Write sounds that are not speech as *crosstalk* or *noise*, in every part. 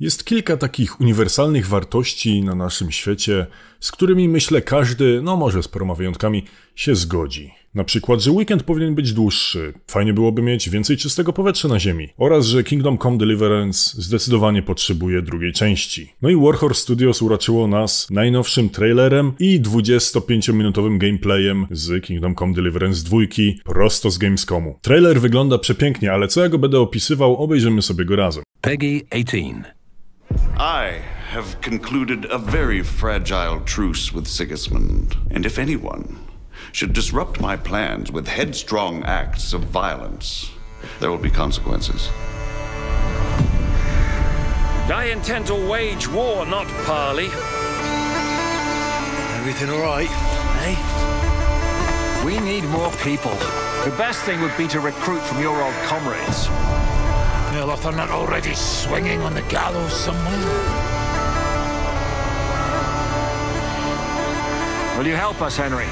Jest kilka takich uniwersalnych wartości na naszym świecie, z którymi myślę każdy, no może z paroma wyjątkami, się zgodzi. Na przykład, że weekend powinien być dłuższy, fajnie byłoby mieć więcej czystego powietrza na Ziemi, oraz że Kingdom Come Deliverance zdecydowanie potrzebuje drugiej części. No i Warhorse Studios uraczyło nas najnowszym trailerem i 25-minutowym gameplayem z Kingdom Come Deliverance 2 prosto z Gamescomu. Trailer wygląda przepięknie, ale co ja go będę opisywał, obejrzymy sobie go razem. Peggy 18. I have concluded a very fragile truce with Sigismund. And if anyone should disrupt my plans with headstrong acts of violence, there will be consequences. I intend to wage war, not parley. Everything all right, eh? We need more people. The best thing would be to recruit from your old comrades if they're not already swinging on the gallows somewhere. Will you help us, Henry?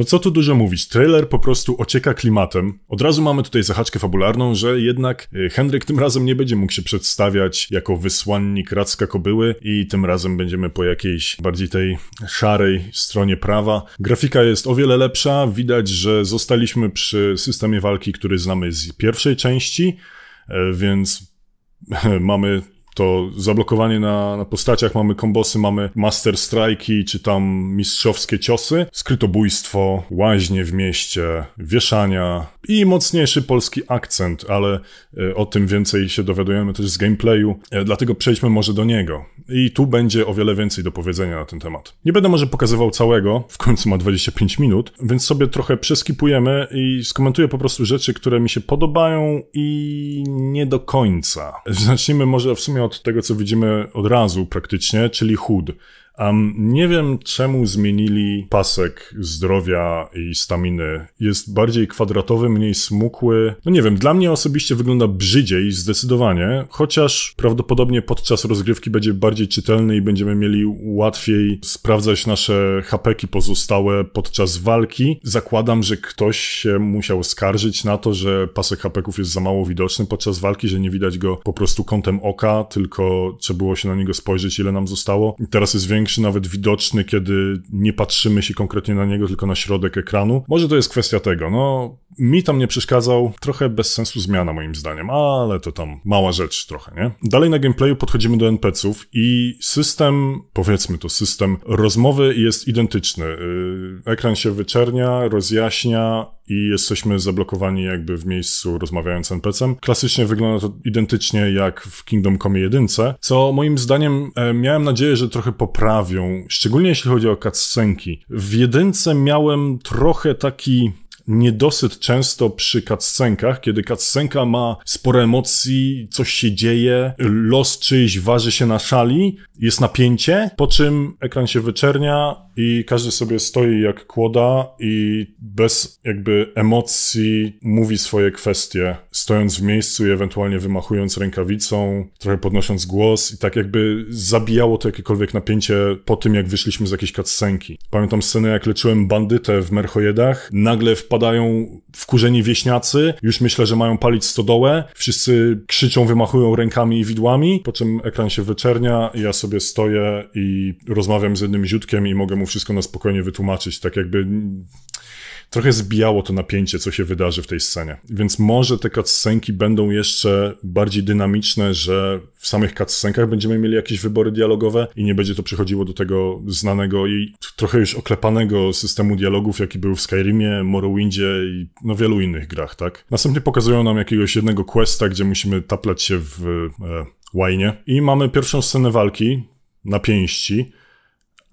No co tu dużo mówić, trailer po prostu ocieka klimatem. Od razu mamy tutaj zahaczkę fabularną, że jednak e, Henryk tym razem nie będzie mógł się przedstawiać jako wysłannik Racka Kobyły i tym razem będziemy po jakiejś bardziej tej szarej stronie prawa. Grafika jest o wiele lepsza, widać, że zostaliśmy przy systemie walki, który znamy z pierwszej części, e, więc *laughs* mamy to zablokowanie na, na postaciach, mamy kombosy, mamy master strajki, czy tam mistrzowskie ciosy, skrytobójstwo, łaźnie w mieście, wieszania i mocniejszy polski akcent, ale e, o tym więcej się dowiadujemy też z gameplayu, e, dlatego przejdźmy może do niego. I tu będzie o wiele więcej do powiedzenia na ten temat. Nie będę może pokazywał całego, w końcu ma 25 minut, więc sobie trochę przeskipujemy i skomentuję po prostu rzeczy, które mi się podobają i nie do końca. Zacznijmy może w sumie od od tego, co widzimy od razu praktycznie, czyli chud. Um, nie wiem, czemu zmienili pasek zdrowia i staminy. Jest bardziej kwadratowy, mniej smukły. No nie wiem, dla mnie osobiście wygląda brzydziej zdecydowanie, chociaż prawdopodobnie podczas rozgrywki będzie bardziej czytelny i będziemy mieli łatwiej sprawdzać nasze hapeki pozostałe podczas walki. Zakładam, że ktoś się musiał skarżyć na to, że pasek hapeków jest za mało widoczny podczas walki, że nie widać go po prostu kątem oka, tylko trzeba było się na niego spojrzeć, ile nam zostało. I teraz jest większy większy nawet widoczny, kiedy nie patrzymy się konkretnie na niego, tylko na środek ekranu. Może to jest kwestia tego, no mi tam nie przeszkadzał, trochę bez sensu zmiana moim zdaniem, ale to tam mała rzecz trochę, nie? Dalej na gameplayu podchodzimy do NPC-ów i system, powiedzmy to system rozmowy jest identyczny. Yy, ekran się wyczernia, rozjaśnia, i jesteśmy zablokowani jakby w miejscu rozmawiając z NPC-em. Klasycznie wygląda to identycznie jak w Kingdom Come 1, co moim zdaniem e, miałem nadzieję, że trochę poprawią, szczególnie jeśli chodzi o cutscenki. W jedynce miałem trochę taki niedosyt często przy cutscenkach, kiedy cutscenka ma sporo emocji, coś się dzieje, los czyjś waży się na szali, jest napięcie, po czym ekran się wyczernia, i każdy sobie stoi jak kłoda i bez jakby emocji mówi swoje kwestie, stojąc w miejscu i ewentualnie wymachując rękawicą, trochę podnosząc głos i tak jakby zabijało to jakiekolwiek napięcie po tym, jak wyszliśmy z jakiejś cutscenki. Pamiętam scenę, jak leczyłem bandytę w Merchojedach, nagle wpadają wkurzeni wieśniacy, już myślę, że mają palić stodołę, wszyscy krzyczą, wymachują rękami i widłami, po czym ekran się wyczernia i ja sobie stoję i rozmawiam z jednym ziutkiem i mogę mu wszystko na spokojnie wytłumaczyć, tak jakby trochę zbijało to napięcie, co się wydarzy w tej scenie. Więc może te cutscenki będą jeszcze bardziej dynamiczne, że w samych cutscenkach będziemy mieli jakieś wybory dialogowe i nie będzie to przychodziło do tego znanego i trochę już oklepanego systemu dialogów, jaki był w Skyrimie, Morrowindzie i no wielu innych grach, tak? Następnie pokazują nam jakiegoś jednego questa, gdzie musimy taplać się w e, łajnie i mamy pierwszą scenę walki na pięści,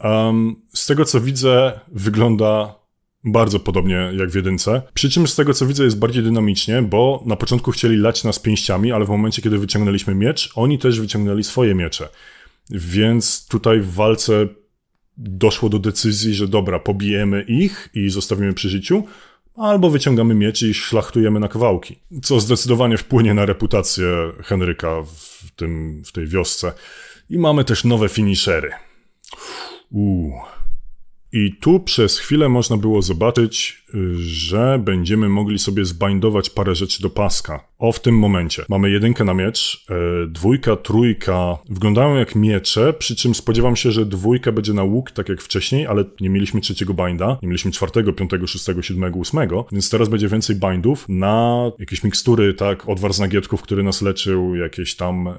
Um, z tego co widzę, wygląda bardzo podobnie jak w jedynce. Przy czym z tego co widzę jest bardziej dynamicznie, bo na początku chcieli lać nas pięściami, ale w momencie kiedy wyciągnęliśmy miecz, oni też wyciągnęli swoje miecze. Więc tutaj w walce doszło do decyzji, że dobra, pobijemy ich i zostawimy przy życiu, albo wyciągamy miecz i szlachtujemy na kawałki. Co zdecydowanie wpłynie na reputację Henryka w, tym, w tej wiosce. I mamy też nowe finishery. Uuu. I tu przez chwilę można było zobaczyć, y, że będziemy mogli sobie zbindować parę rzeczy do paska. O, w tym momencie. Mamy jedynkę na miecz, e, dwójka, trójka wyglądają jak miecze, przy czym spodziewam się, że dwójka będzie na łuk, tak jak wcześniej, ale nie mieliśmy trzeciego binda, nie mieliśmy czwartego, piątego, szóstego, siódmego, ósmego, więc teraz będzie więcej bindów na jakieś mikstury, tak, odwar z nagietków, który nas leczył, jakieś tam e,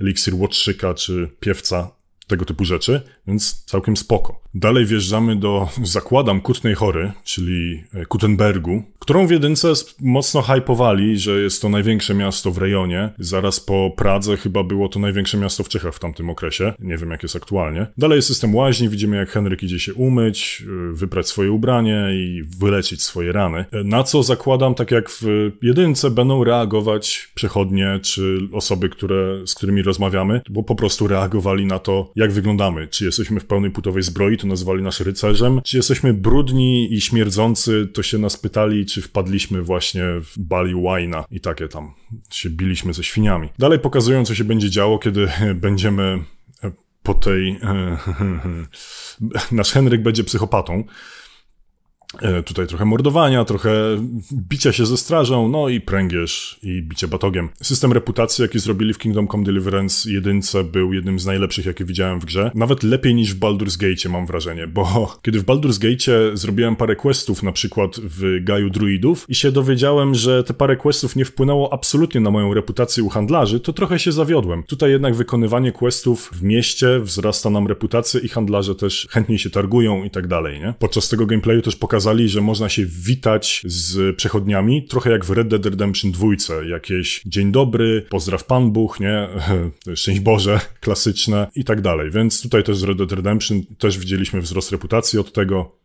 eliksir łotrzyka czy piewca tego typu rzeczy, więc całkiem spoko. Dalej wjeżdżamy do, zakładam, Kutnej Chory, czyli e, Kutenbergu, którą w jedynce mocno hypowali, że jest to największe miasto w rejonie. Zaraz po Pradze chyba było to największe miasto w Czechach w tamtym okresie. Nie wiem, jak jest aktualnie. Dalej jest system łaźni, widzimy jak Henryk idzie się umyć, e, wyprać swoje ubranie i wylecić swoje rany. E, na co zakładam, tak jak w jedynce, będą reagować przechodnie czy osoby, które, z którymi rozmawiamy, bo po prostu reagowali na to, jak wyglądamy. Czy jesteśmy w pełnej putowej zbroi, to nazwali nas rycerzem. Czy jesteśmy brudni i śmierdzący, to się nas pytali, czy wpadliśmy właśnie w bali łajna i takie tam. Się biliśmy ze świniami. Dalej pokazują, co się będzie działo, kiedy *laughs* będziemy e, po tej... E, *laughs* nasz Henryk będzie psychopatą. E, tutaj trochę mordowania, trochę bicia się ze strażą, no i pręgierz i bicie batogiem. System reputacji, jaki zrobili w Kingdom Come Deliverance jedynce był jednym z najlepszych, jakie widziałem w grze. Nawet lepiej niż w Baldur's Gate, mam wrażenie, bo *laughs* kiedy w Baldur's Gate zrobiłem parę questów, na przykład w Gaju Druidów i się dowiedziałem, że te parę questów nie wpłynęło absolutnie na moją reputację u handlarzy, to trochę się zawiodłem. Tutaj jednak wykonywanie questów w mieście wzrasta nam reputację i handlarze też chętniej się targują i tak dalej, nie? Podczas tego gameplayu też pokazałem pokazali, że można się witać z przechodniami, trochę jak w Red Dead Redemption 2, jakieś dzień dobry, pozdraw Pan Bóg, nie? *laughs* Szczęść Boże, *laughs* klasyczne i tak dalej. Więc tutaj też z Red Dead Redemption też widzieliśmy wzrost reputacji od tego.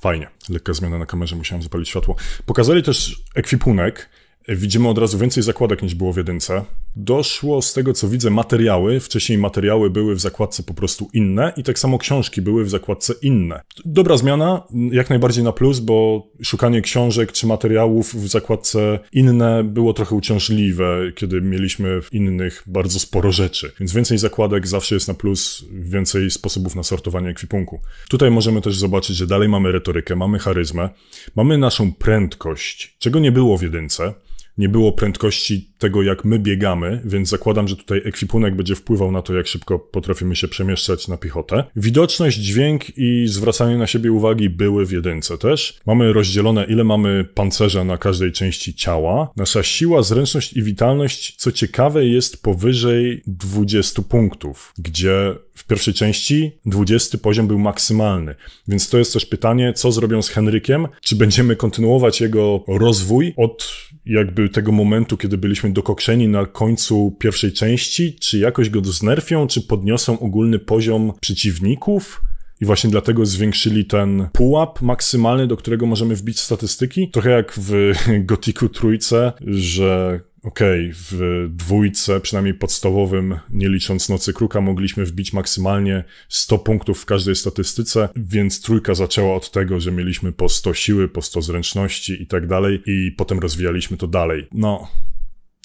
Fajnie. Lekka zmiana na kamerze, musiałem zapalić światło. Pokazali też ekwipunek, Widzimy od razu więcej zakładek niż było w jedynce. Doszło z tego co widzę materiały. Wcześniej materiały były w zakładce po prostu inne i tak samo książki były w zakładce inne. Dobra zmiana, jak najbardziej na plus, bo szukanie książek czy materiałów w zakładce inne było trochę uciążliwe, kiedy mieliśmy w innych bardzo sporo rzeczy. Więc więcej zakładek zawsze jest na plus, więcej sposobów na sortowanie ekwipunku. Tutaj możemy też zobaczyć, że dalej mamy retorykę, mamy charyzmę, mamy naszą prędkość, czego nie było w jedynce nie było prędkości tego, jak my biegamy, więc zakładam, że tutaj ekwipunek będzie wpływał na to, jak szybko potrafimy się przemieszczać na piechotę. Widoczność, dźwięk i zwracanie na siebie uwagi były w jedynce też. Mamy rozdzielone, ile mamy pancerza na każdej części ciała. Nasza siła, zręczność i witalność, co ciekawe, jest powyżej 20 punktów, gdzie w pierwszej części 20 poziom był maksymalny. Więc to jest też pytanie, co zrobią z Henrykiem? Czy będziemy kontynuować jego rozwój od jakby tego momentu, kiedy byliśmy dokokszeni na końcu pierwszej części, czy jakoś go znerfią, czy podniosą ogólny poziom przeciwników. I właśnie dlatego zwiększyli ten pułap maksymalny, do którego możemy wbić statystyki. Trochę jak w *laughs* Gotiku Trójce, że okej, okay, w dwójce, przynajmniej podstawowym, nie licząc Nocy Kruka, mogliśmy wbić maksymalnie 100 punktów w każdej statystyce, więc trójka zaczęła od tego, że mieliśmy po 100 siły, po 100 zręczności i tak dalej i potem rozwijaliśmy to dalej. No,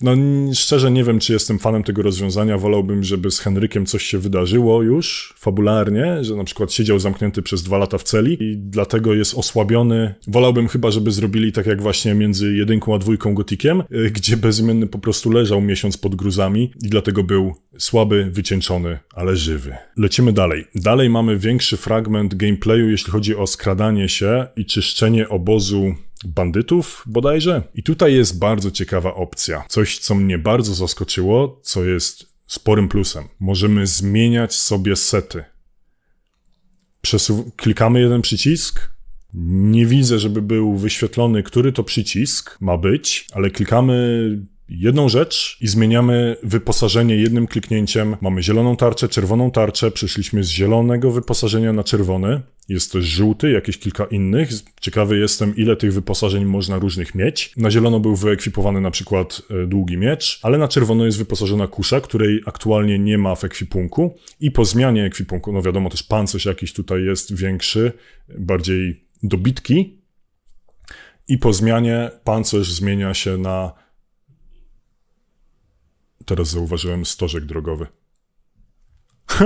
no szczerze nie wiem, czy jestem fanem tego rozwiązania. Wolałbym, żeby z Henrykiem coś się wydarzyło już fabularnie, że na przykład siedział zamknięty przez dwa lata w celi i dlatego jest osłabiony. Wolałbym chyba, żeby zrobili tak jak właśnie między jedynką a dwójką gotikiem, e, gdzie bezimienny po prostu leżał miesiąc pod gruzami i dlatego był słaby, wycieńczony, ale żywy. Lecimy dalej. Dalej mamy większy fragment gameplayu, jeśli chodzi o skradanie się i czyszczenie obozu bandytów bodajże. I tutaj jest bardzo ciekawa opcja. Coś, co mnie bardzo zaskoczyło, co jest sporym plusem. Możemy zmieniać sobie sety. Przesu klikamy jeden przycisk. Nie widzę, żeby był wyświetlony, który to przycisk ma być, ale klikamy jedną rzecz i zmieniamy wyposażenie jednym kliknięciem. Mamy zieloną tarczę, czerwoną tarczę, przeszliśmy z zielonego wyposażenia na czerwony. Jest też żółty, jakieś kilka innych. Ciekawy jestem, ile tych wyposażeń można różnych mieć. Na zielono był wyekwipowany na przykład e, długi miecz, ale na czerwono jest wyposażona kusza, której aktualnie nie ma w ekwipunku. I po zmianie ekwipunku, no wiadomo, też pancerz jakiś tutaj jest większy, bardziej dobitki. I po zmianie pancerz zmienia się na Teraz zauważyłem stożek drogowy. *laughs*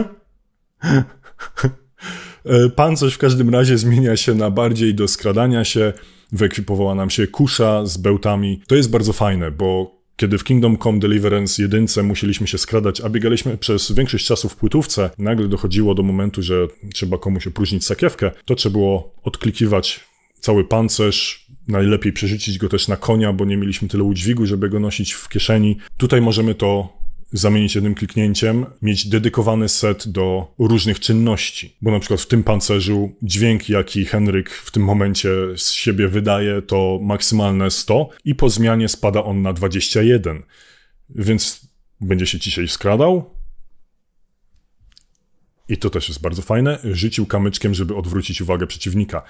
E, pancerz w każdym razie zmienia się na bardziej do skradania się. Wyekwipowała nam się kusza z bełtami. To jest bardzo fajne, bo kiedy w Kingdom Come Deliverance jedynce musieliśmy się skradać, a biegaliśmy przez większość czasu w płytówce, nagle dochodziło do momentu, że trzeba komuś opróżnić sakiewkę, to trzeba było odklikiwać cały pancerz, Najlepiej przerzucić go też na konia, bo nie mieliśmy tyle udźwigu, żeby go nosić w kieszeni. Tutaj możemy to zamienić jednym kliknięciem, mieć dedykowany set do różnych czynności. Bo na przykład w tym pancerzu dźwięk, jaki Henryk w tym momencie z siebie wydaje, to maksymalne 100 i po zmianie spada on na 21. Więc będzie się ciszej skradał. I to też jest bardzo fajne. Rzucił kamyczkiem, żeby odwrócić uwagę przeciwnika.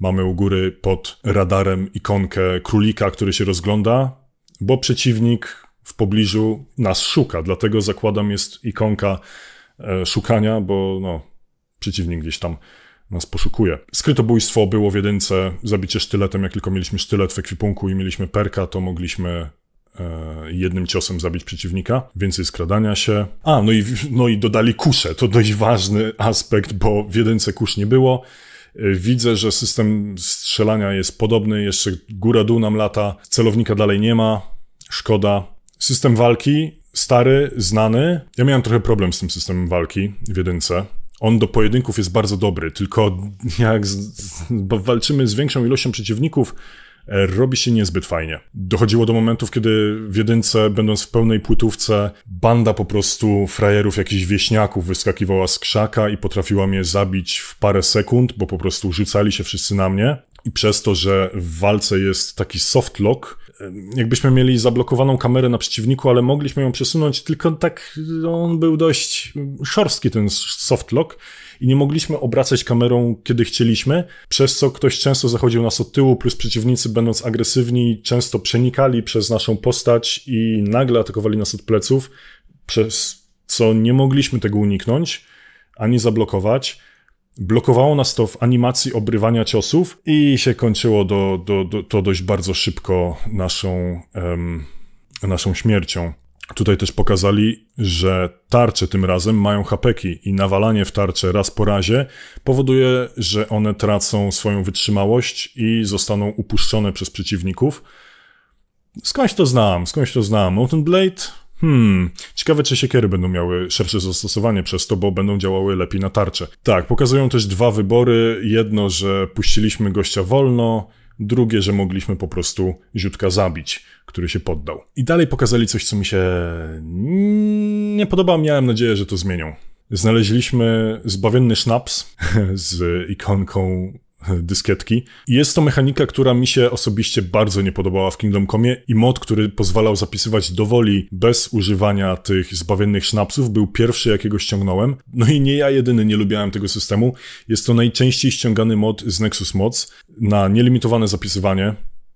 Mamy u góry pod radarem ikonkę królika, który się rozgląda, bo przeciwnik w pobliżu nas szuka. Dlatego zakładam jest ikonka e, szukania, bo no, przeciwnik gdzieś tam nas poszukuje. Skrytobójstwo było w jedynce, zabicie sztyletem. Jak tylko mieliśmy sztylet w ekwipunku i mieliśmy perka, to mogliśmy e, jednym ciosem zabić przeciwnika. Więcej skradania się. A, no i, no i dodali kusze. To dość ważny aspekt, bo w jedynce kusz nie było. Widzę, że system strzelania jest podobny, jeszcze góra-dół nam lata, celownika dalej nie ma, szkoda. System walki, stary, znany. Ja miałem trochę problem z tym systemem walki w jedynce. On do pojedynków jest bardzo dobry, tylko *laughs* jak z, walczymy z większą ilością przeciwników, E, robi się niezbyt fajnie. Dochodziło do momentów, kiedy w jedynce, będąc w pełnej płytówce, banda po prostu frajerów, jakichś wieśniaków wyskakiwała z krzaka i potrafiła mnie zabić w parę sekund, bo po prostu rzucali się wszyscy na mnie. I przez to, że w walce jest taki softlock, jakbyśmy mieli zablokowaną kamerę na przeciwniku, ale mogliśmy ją przesunąć, tylko tak no, on był dość szorstki, ten softlock, i nie mogliśmy obracać kamerą, kiedy chcieliśmy, przez co ktoś często zachodził nas od tyłu, plus przeciwnicy, będąc agresywni, często przenikali przez naszą postać i nagle atakowali nas od pleców, przez co nie mogliśmy tego uniknąć ani zablokować. Blokowało nas to w animacji obrywania ciosów i się kończyło do, do, do to dość bardzo szybko naszą, naszą śmiercią. Tutaj też pokazali, że tarcze tym razem mają hapeki i nawalanie w tarcze raz po razie powoduje, że one tracą swoją wytrzymałość i zostaną upuszczone przez przeciwników. Skądś to znam, skądś to znam. Mountain Blade Hmm, ciekawe czy siekiery będą miały szersze zastosowanie przez to, bo będą działały lepiej na tarczę. Tak, pokazują też dwa wybory. Jedno, że puściliśmy gościa wolno, drugie, że mogliśmy po prostu ziutka zabić, który się poddał. I dalej pokazali coś, co mi się nie podoba, miałem nadzieję, że to zmienią. Znaleźliśmy zbawienny sznaps *laughs* z ikonką *laughs* dyskietki. Jest to mechanika, która mi się osobiście bardzo nie podobała w Kingdom Come i mod, który pozwalał zapisywać dowoli bez używania tych zbawiennych sznapsów, był pierwszy, jakiego ściągnąłem. No i nie ja jedyny nie lubiałem tego systemu. Jest to najczęściej ściągany mod z Nexus Mods na nielimitowane zapisywanie,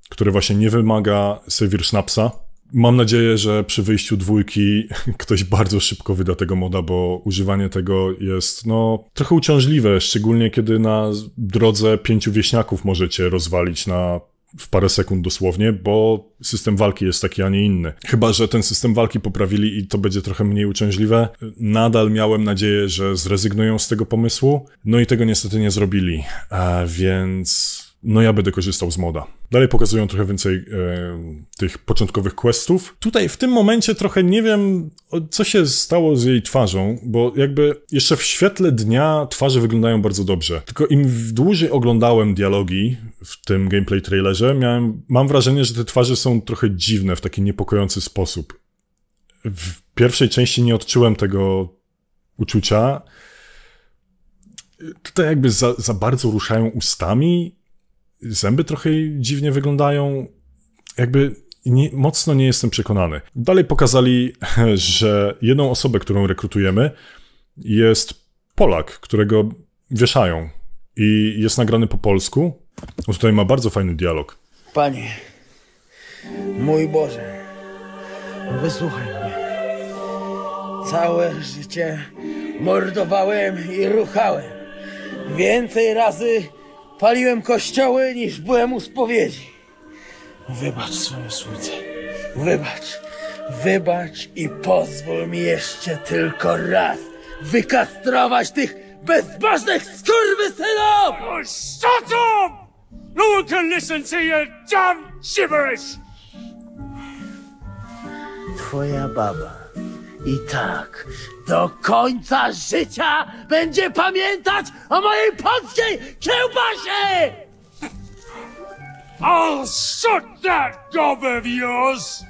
które właśnie nie wymaga savior sznapsa Mam nadzieję, że przy wyjściu dwójki *laughs* ktoś bardzo szybko wyda tego moda, bo używanie tego jest no, trochę uciążliwe, szczególnie kiedy na drodze pięciu wieśniaków możecie rozwalić na w parę sekund dosłownie, bo system walki jest taki, a nie inny. Chyba, że ten system walki poprawili i to będzie trochę mniej uciążliwe. Nadal miałem nadzieję, że zrezygnują z tego pomysłu, no i tego niestety nie zrobili, a więc no ja będę korzystał z moda. Dalej pokazują trochę więcej e, tych początkowych questów. Tutaj w tym momencie trochę nie wiem, co się stało z jej twarzą, bo jakby jeszcze w świetle dnia twarze wyglądają bardzo dobrze. Tylko im dłużej oglądałem dialogi w tym gameplay trailerze, miałem, mam wrażenie, że te twarze są trochę dziwne w taki niepokojący sposób. W pierwszej części nie odczułem tego uczucia. Tutaj jakby za, za bardzo ruszają ustami, zęby trochę dziwnie wyglądają, jakby nie, mocno nie jestem przekonany. Dalej pokazali, *laughs* że jedną osobę, którą rekrutujemy, jest Polak, którego wieszają i jest nagrany po polsku. On tutaj ma bardzo fajny dialog. Panie, mój Boże, wysłuchaj mnie. Całe życie mordowałem i ruchałem. Więcej razy Paliłem kościoły niż byłem u spowiedzi. Wybacz swoje słudze. Wybacz. Wybacz i pozwól mi jeszcze tylko raz wykastrować tych bezbożnych skurwysynów! Oh, shut up! No one can listen to your damn gibberish! Twoja baba i tak do końca życia będzie pamiętać o mojej polskiej kiełbasie! I'll suck that gob of yours!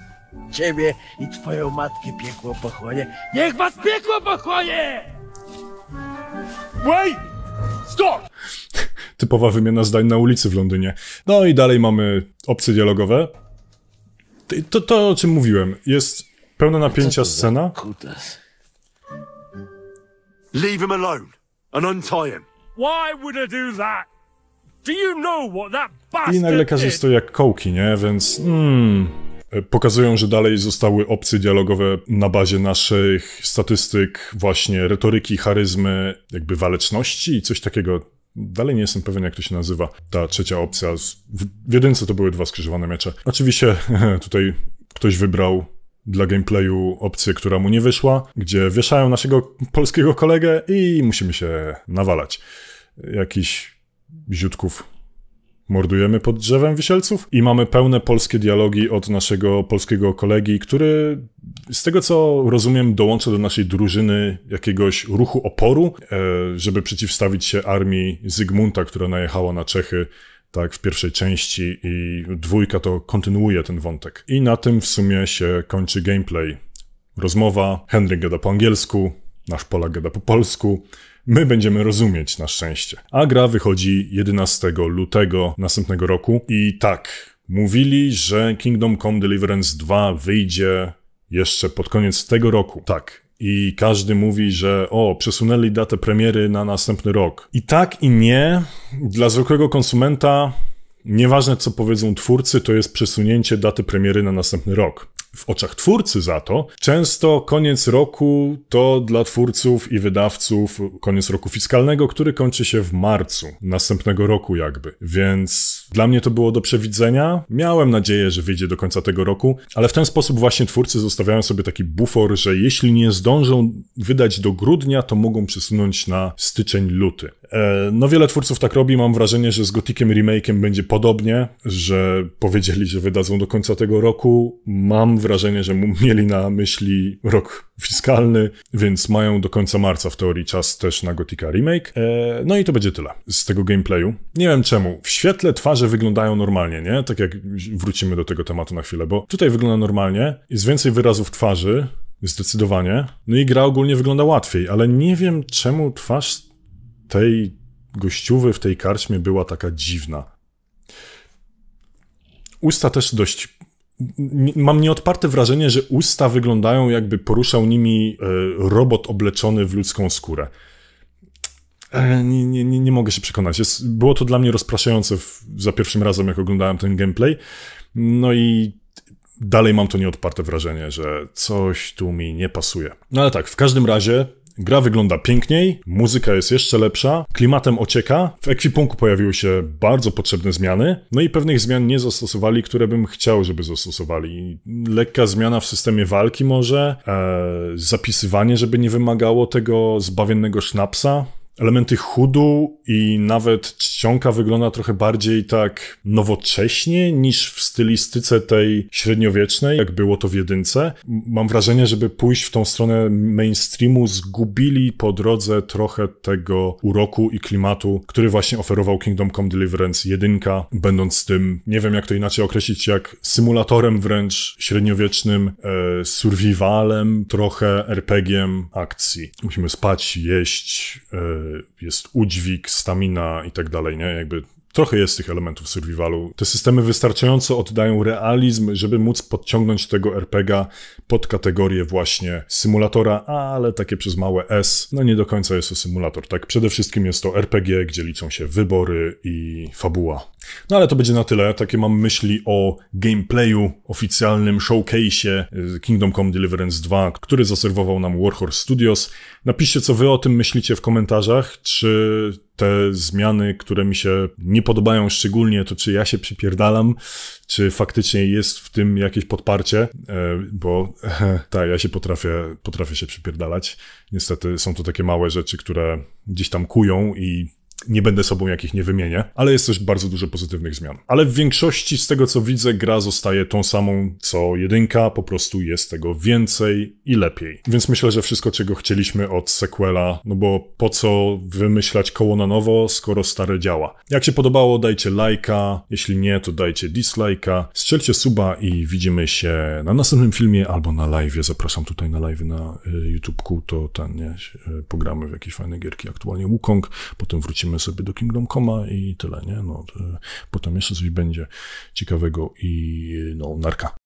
Ciebie i twoją matkę piekło pochłonie. Niech was piekło pochłonie! Wait! Stop! Typowa wymiana zdań na ulicy w Londynie. No i dalej mamy opcje dialogowe. To, to o czym mówiłem. Jest pełna napięcia scena. Kutas. Leave him alone and untie him. Why would I do that? Do you know what that bastard I nagle każdy stoi jak kołki, nie? Więc... Mm, e, pokazują, że dalej zostały opcje dialogowe na bazie naszych statystyk właśnie retoryki, charyzmy, jakby waleczności i coś takiego. Dalej nie jestem pewien, jak to się nazywa, ta trzecia opcja. W jedynce to były dwa skrzyżowane miecze. Oczywiście *laughs* tutaj ktoś wybrał dla gameplayu opcję, która mu nie wyszła, gdzie wieszają naszego polskiego kolegę i musimy się nawalać. Jakiś ziutków mordujemy pod drzewem wisielców i mamy pełne polskie dialogi od naszego polskiego kolegi, który z tego co rozumiem dołącza do naszej drużyny jakiegoś ruchu oporu, e, żeby przeciwstawić się armii Zygmunta, która najechała na Czechy tak, w pierwszej części i dwójka to kontynuuje ten wątek. I na tym w sumie się kończy gameplay. Rozmowa, Henry gada po angielsku, nasz Polak gada po polsku. My będziemy rozumieć na szczęście. A gra wychodzi 11 lutego następnego roku i tak, mówili, że Kingdom Come Deliverance 2 wyjdzie jeszcze pod koniec tego roku. Tak, i każdy mówi, że o, przesunęli datę premiery na następny rok. I tak i nie, dla zwykłego konsumenta, nieważne co powiedzą twórcy, to jest przesunięcie daty premiery na następny rok w oczach twórcy za to, często koniec roku to dla twórców i wydawców koniec roku fiskalnego, który kończy się w marcu następnego roku jakby. Więc dla mnie to było do przewidzenia. Miałem nadzieję, że wyjdzie do końca tego roku, ale w ten sposób właśnie twórcy zostawiają sobie taki bufor, że jeśli nie zdążą wydać do grudnia, to mogą przesunąć na styczeń, luty. E, no wiele twórców tak robi, mam wrażenie, że z Gotikiem remake'iem będzie podobnie, że powiedzieli, że wydadzą do końca tego roku. Mam wrażenie, że mieli na myśli rok fiskalny, więc mają do końca marca w teorii czas też na Gotika remake. E, no i to będzie tyle z tego gameplayu. Nie wiem czemu. W świetle twarze wyglądają normalnie, nie? Tak jak wrócimy do tego tematu na chwilę, bo tutaj wygląda normalnie, jest więcej wyrazów twarzy, zdecydowanie. No i gra ogólnie wygląda łatwiej, ale nie wiem czemu twarz tej gościuwy w tej karczmie była taka dziwna. Usta też dość. Mam nieodparte wrażenie, że usta wyglądają, jakby poruszał nimi e, robot obleczony w ludzką skórę. E, nie, nie, nie, nie mogę się przekonać. Jest, było to dla mnie rozpraszające w, za pierwszym razem, jak oglądałem ten gameplay. No i dalej mam to nieodparte wrażenie, że coś tu mi nie pasuje. No ale tak, w każdym razie Gra wygląda piękniej, muzyka jest jeszcze lepsza, klimatem ocieka, w ekwipunku pojawiły się bardzo potrzebne zmiany, no i pewnych zmian nie zastosowali, które bym chciał, żeby zastosowali. Lekka zmiana w systemie walki może, e, zapisywanie, żeby nie wymagało tego zbawiennego sznapsa, elementy chudu i nawet czcionka wygląda trochę bardziej tak nowocześnie niż w stylistyce tej średniowiecznej, jak było to w jedynce. Mam wrażenie, żeby pójść w tą stronę mainstreamu, zgubili po drodze trochę tego uroku i klimatu, który właśnie oferował Kingdom Come Deliverance Jedynka, będąc tym, nie wiem jak to inaczej określić, jak symulatorem wręcz średniowiecznym, e, survivalem, trochę RPG-iem akcji. Musimy spać, jeść, e, jest udźwig, stamina i tak dalej, nie? Jakby trochę jest tych elementów survivalu. Te systemy wystarczająco oddają realizm, żeby móc podciągnąć tego RPGa pod kategorię właśnie symulatora, ale takie przez małe S. No nie do końca jest to symulator, tak? Przede wszystkim jest to RPG, gdzie liczą się wybory i fabuła. No ale to będzie na tyle. Takie mam myśli o gameplayu oficjalnym, showcase'ie y, Kingdom Come Deliverance 2, który zaserwował nam Warhorse Studios. Napiszcie, co wy o tym myślicie w komentarzach, czy te zmiany, które mi się nie podobają szczególnie, to czy ja się przypierdalam, czy faktycznie jest w tym jakieś podparcie, e, bo *laughs* tak, ja się potrafię, potrafię się przypierdalać. Niestety są to takie małe rzeczy, które gdzieś tam kują i nie będę sobą jakich nie wymienię, ale jest też bardzo dużo pozytywnych zmian. Ale w większości z tego co widzę, gra zostaje tą samą co jedynka, po prostu jest tego więcej i lepiej. Więc myślę, że wszystko czego chcieliśmy od sequela, no bo po co wymyślać koło na nowo, skoro stare działa. Jak się podobało, dajcie lajka, jeśli nie, to dajcie dislajka, strzelcie suba i widzimy się na następnym filmie albo na live. Zapraszam tutaj na live na y, YouTube to ten, nie, y, pogramy w jakieś fajne gierki, aktualnie Wukong, potem wrócimy lecimy sobie do Kingdom Come i tyle, nie? No, potem jeszcze coś będzie ciekawego i no, narka.